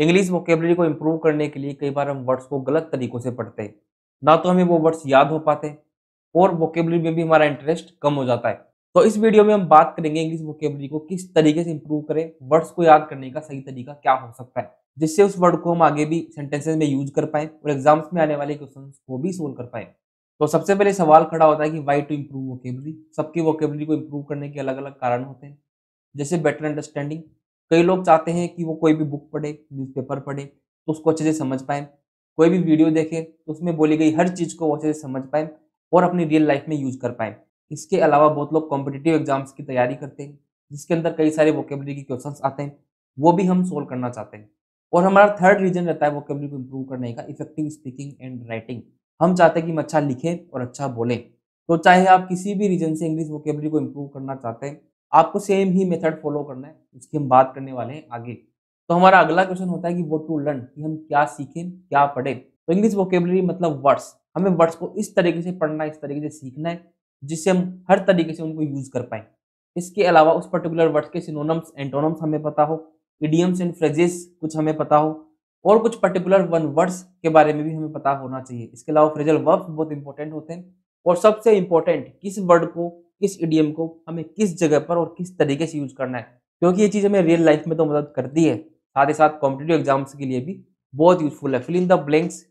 English vocabulary को improve करने के लिए कई बार हम वर्ड्स को गलत तरीकों से पढ़ते हैं ना तो हमें वो वर्ड्स याद हो पाते और वोकेबलरी में भी हमारा इंटरेस्ट कम हो जाता है तो इस वीडियो में हम बात करेंगे इंग्लिश वोकेबलरी को किस तरीके से इम्प्रूव करें वर्ड्स को याद करने का सही तरीका क्या हो सकता है जिससे उस वर्ड को हम आगे भी सेंटेंसेज में यूज कर पाएं और एग्जाम्स में आने वाले क्वेश्चन को भी सोल्व कर पाएं तो सबसे पहले सवाल खड़ा होता है कि वाई टू इम्प्रूव वोकेबलरी सबकी वोकेबलरी को इम्प्रूव करने के अलग अलग कारण होते हैं जैसे बेटर अंडरस्टैंडिंग कई लोग चाहते हैं कि वो कोई भी बुक पढ़े न्यूज़पेपर पढ़े तो उसको अच्छे से समझ पाए कोई भी वीडियो देखे तो उसमें बोली गई हर चीज़ को वो अच्छे से समझ पाए और अपनी रियल लाइफ में यूज कर पाए इसके अलावा बहुत लोग कॉम्पिटेटिव एग्जाम्स की तैयारी करते हैं जिसके अंदर कई सारे वोकेबलरी के क्वेश्चन आते हैं वो भी हम सोल्व करना चाहते हैं और हमारा थर्ड रीजन रहता है वोकेबलरी को इम्प्रूव करने का इफेक्टिव स्पीकिंग एंड राइटिंग हम चाहते हैं कि हम अच्छा लिखें और अच्छा बोलें तो चाहे आप किसी भी रीजन से इंग्लिश वोकेबलरी को इम्प्रूव करना चाहते हैं आपको सेम ही मेथड फॉलो करना है जिसकी हम बात करने वाले हैं आगे तो हमारा अगला क्वेश्चन होता है कि वो टू लर्न कि हम क्या सीखें क्या पढ़ें तो इंग्लिश वोकेबलरी मतलब वर्ड्स हमें वर्ड्स को इस तरीके से पढ़ना है इस तरीके से सीखना है जिससे हम हर तरीके से उनको यूज़ कर पाएँ इसके अलावा उस पर्टिकुलर वर्ड्स के सिनोनम्स एंटोनम्स हमें पता हो इडियम्स एंड फ्रेजेस कुछ हमें पता हो और कुछ पर्टिकुलर वन वर्ड्स के बारे में भी हमें पता होना चाहिए इसके अलावा फ्रेजल वर्ब्स बहुत इंपॉर्टेंट होते हैं और सबसे इम्पोर्टेंट किस वर्ड को किस ईडीएम को हमें किस जगह पर और किस तरीके से यूज करना है क्योंकि ये चीज़ हमें रियल लाइफ में तो मदद करती है साथ ही साथ कॉम्पिटेटिव एग्जाम्स के लिए भी बहुत यूजफुल है filling the blanks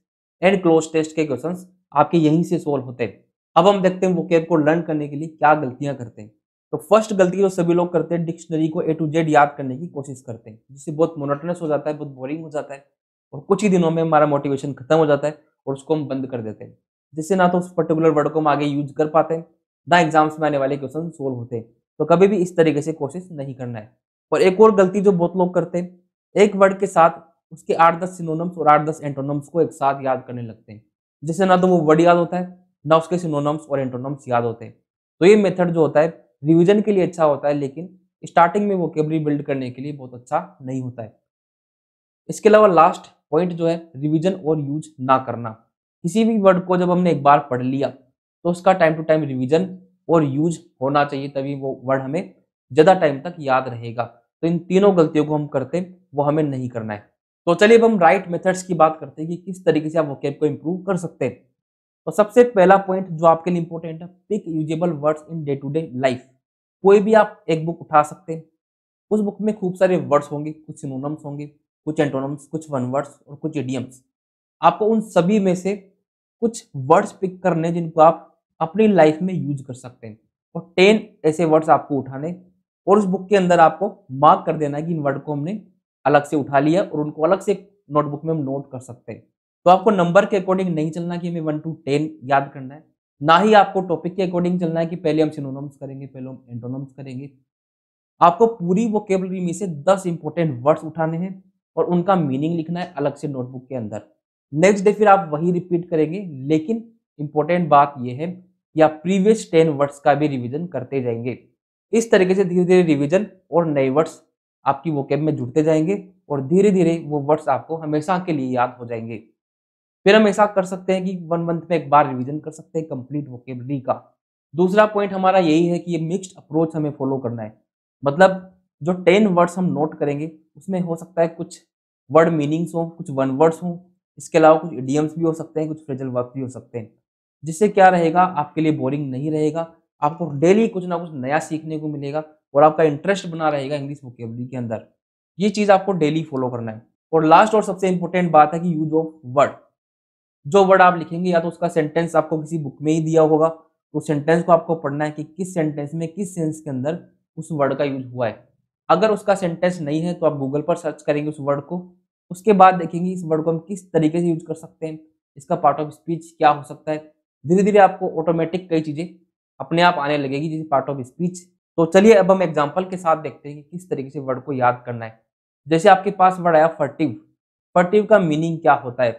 and cloze test के क्वेश्चन आपके यहीं से सोल्व होते हैं अब हम देखते हैं वो कैब को लर्न करने के लिए क्या गलतियां करते हैं तो फर्स्ट गलती जो सभी लोग करते हैं डिक्शनरी को ए टू जेड याद करने की कोशिश करते हैं जिससे बहुत मोनोटनस हो जाता है बहुत बोरिंग हो जाता है और कुछ ही दिनों में हमारा मोटिवेशन खत्म हो जाता है और उसको हम बंद कर देते हैं जिससे ना तो उस पर्टिकुलर वर्ड को हम आगे यूज कर पाते हैं द एग्जाम्स में आने वाले क्वेश्चन सोल्व होते हैं तो कभी भी इस तरीके से कोशिश नहीं करना है और एक और गलती जो बहुत लोग करते हैं एक वर्ड के साथ उसके आठ दस सिनोनम्स और आठ दस एंटोनम्स को एक साथ याद करने लगते हैं जिससे ना तो वो वर्ड याद होता है ना उसके सिनोनम्स और एंटोनम्स याद होते हैं तो ये मेथड जो होता है रिविजन के लिए अच्छा होता है लेकिन स्टार्टिंग में कैबरी बिल्ड करने के लिए बहुत अच्छा नहीं होता है इसके अलावा लास्ट पॉइंट जो है रिविजन और यूज ना करना किसी भी वर्ड को जब हमने एक बार पढ़ लिया तो उसका टाइम टू टाइम रिविजन और यूज होना चाहिए तभी वो वर्ड हमें ज़्यादा टाइम तक याद रहेगा तो इन तीनों गलतियों को हम करते हैं वो हमें नहीं करना है तो चलिए अब हम राइट मेथड्स की बात करते हैं कि किस तरीके से आप वोकेब को इम्प्रूव कर सकते हैं तो सबसे पहला पॉइंट जो आपके लिए इंपॉर्टेंट है pick usable words in day to day life कोई भी आप एक बुक उठा सकते हैं उस बुक में खूब सारे वर्ड्स होंगे कुछ सिनोनम्स होंगे कुछ एंटोनम्स कुछ वन वर्ड्स और कुछ एडियम्स आपको उन सभी में से कुछ वर्ड्स पिक करने जिनको आप अपनी लाइफ में यूज कर सकते हैं और टेन ऐसे वर्ड्स आपको उठाने और उस बुक के अंदर आपको मार्क कर देना है कि इन वर्ड को हमने अलग से उठा लिया और उनको अलग से नोटबुक में हम नोट कर सकते हैं तो आपको नंबर के अकॉर्डिंग नहीं चलना कि हमें वन टू टेन याद करना है ना ही आपको टॉपिक के अकॉर्डिंग चलना है कि पहले हम सिनोनोम्स करेंगे पहले हम एंटोनोम्स करेंगे आपको पूरी वो में से दस इंपॉर्टेंट वर्ड्स उठाने हैं और उनका मीनिंग लिखना है अलग से नोटबुक के अंदर नेक्स्ट डे फिर आप वही रिपीट करेंगे लेकिन इंपॉर्टेंट बात यह है या प्रीवियस टेन वर्ड्स का भी रिविजन करते जाएंगे इस तरीके से धीरे धीरे रिविजन और नए वर्ड्स आपकी वोकेब में जुड़ते जाएंगे और धीरे धीरे वो वर्ड्स आपको हमेशा के लिए याद हो जाएंगे फिर हम ऐसा कर सकते हैं कि वन मंथ में एक बार रिवीजन कर सकते हैं कंप्लीट वोकेबरी का दूसरा पॉइंट हमारा यही है कि ये मिक्स्ड अप्रोच हमें फॉलो करना है मतलब जो टेन वर्ड्स हम नोट करेंगे उसमें हो सकता है कुछ वर्ड मीनिंग्स हों कुछ वन वर्ड्स हों इसके अलावा कुछ इडियम्स भी हो सकते हैं कुछ फ्रेजल वर्क भी हो सकते हैं जिससे क्या रहेगा आपके लिए बोरिंग नहीं रहेगा आपको डेली कुछ ना कुछ नया सीखने को मिलेगा और आपका इंटरेस्ट बना रहेगा इंग्लिश वोकेबलरी के अंदर ये चीज़ आपको डेली फॉलो करना है और लास्ट और सबसे इंपॉर्टेंट बात है कि यूज ऑफ वर्ड जो वर्ड आप लिखेंगे या तो उसका सेंटेंस आपको किसी बुक में ही दिया होगा तो सेंटेंस को आपको पढ़ना है कि किस सेंटेंस में किस सेंस के अंदर उस वर्ड का यूज हुआ है अगर उसका सेंटेंस नहीं है तो आप गूगल पर सर्च करेंगे उस वर्ड को उसके बाद देखेंगे इस वर्ड को हम किस तरीके से यूज कर सकते हैं इसका पार्ट ऑफ स्पीच क्या हो सकता है धीरे धीरे आपको ऑटोमेटिक कई चीजें अपने आप आने लगेगी जैसे पार्ट ऑफ स्पीच तो चलिए अब हम एग्जाम्पल के साथ देखते हैं कि किस तरीके से वर्ड को याद करना है जैसे आपके पास वर्ड आया फर्टिव फर्टिव का मीनिंग क्या होता है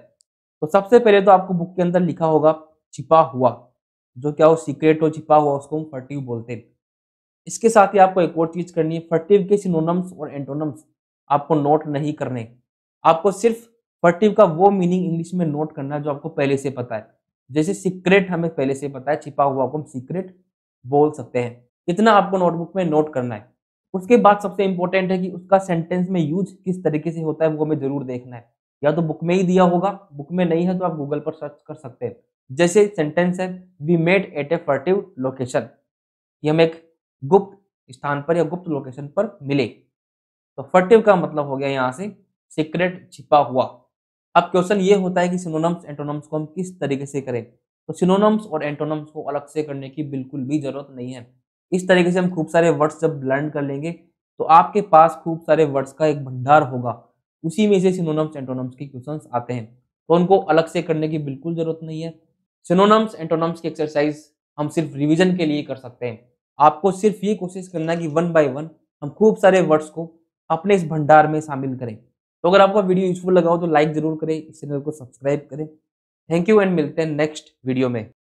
तो सबसे पहले तो आपको बुक के अंदर लिखा होगा छिपा हुआ जो क्या हो सीक्रेट हो छिपा हुआ उसको हम फर्टिव बोलते हैं इसके साथ ही आपको एक और चीज करनी है फर्टिव के सिनोनम्स और एंटोनम्स आपको नोट नहीं करने आपको सिर्फ फर्टिव का वो मीनिंग इंग्लिश में नोट करना है जो आपको पहले से पता है जैसे सीक्रेट हमें पहले से पता है छिपा हुआ को हम सीक्रेट बोल सकते हैं इतना आपको नोटबुक में नोट करना है उसके बाद सबसे इंपॉर्टेंट है कि उसका सेंटेंस में यूज किस तरीके से होता है वो हमें जरूर देखना है या तो बुक में ही दिया होगा बुक में नहीं है तो आप गूगल पर सर्च कर सकते हैं जैसे सेंटेंस है we made at a furtive location कि हम एक गुप्त स्थान पर या गुप्त लोकेशन पर मिले तो फर्टिव का मतलब हो गया यहाँ से सीक्रेट छिपा हुआ अब क्वेश्चन ये होता है कि सिनोनम्स एंटोनम्स को हम किस तरीके से करें तो सिनोनम्स और एंटोनम्स को अलग से करने की बिल्कुल भी जरूरत नहीं है इस तरीके से हम खूब सारे वर्ड्स जब लर्न कर लेंगे तो आपके पास खूब सारे वर्ड्स का एक भंडार होगा उसी में से सिनोनम्स एंटोनम्स के क्वेश्चन आते हैं तो उनको अलग से करने की बिल्कुल जरूरत नहीं है सिनोनम्स एंटोनम्स की एक्सरसाइज हम सिर्फ रिविजन के लिए कर सकते हैं आपको सिर्फ ये कोशिश करना है कि वन बाई वन हम खूब सारे वर्ड्स को अपने इस भंडार में शामिल करें तो अगर आपका वीडियो यूजफुल लगा हो तो लाइक जरूर करें इस चैनल को सब्सक्राइब करें थैंक यू एंड मिलते हैं नेक्स्ट वीडियो में